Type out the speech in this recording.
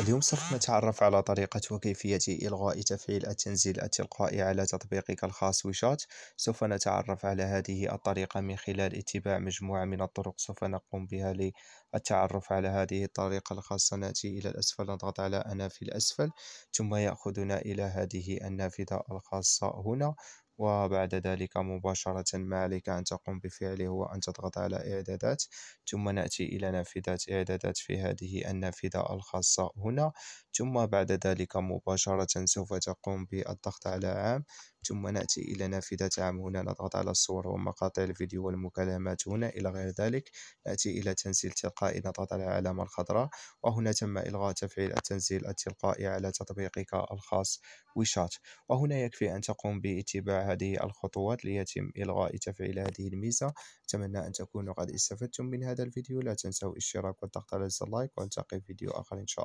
اليوم سوف نتعرف على طريقة وكيفية إلغاء تفعيل التنزيل التلقائي على تطبيقك الخاص ويشات سوف نتعرف على هذه الطريقة من خلال اتباع مجموعة من الطرق سوف نقوم بها للتعرف على هذه الطريقة الخاصة نأتي إلى الأسفل نضغط على أنا في الأسفل ثم يأخذنا إلى هذه النافذة الخاصة هنا وبعد ذلك مباشرة ما عليك أن تقوم بفعله هو أن تضغط على إعدادات ثم نأتي إلى نافذة إعدادات في هذه النافذة الخاصة هنا ثم بعد ذلك مباشرة سوف تقوم بالضغط على عام ثم نأتي إلى نافذة عام هنا نضغط على الصور ومقاطع الفيديو والمكالمات هنا إلى غير ذلك نأتي إلى تنزيل تلقائي نضغط على العلامة الخضراء وهنا تم إلغاء تفعيل التنزيل التلقائي على تطبيقك الخاص ويشات وهنا يكفي أن تقوم باتباع هذه الخطوات ليتم إلغاء تفعيل هذه الميزة أتمنى أن تكونوا قد استفدتم من هذا الفيديو لا تنسوا الاشتراك والضغط على زر اللايك وألتقي في فيديو آخر إن شاء الله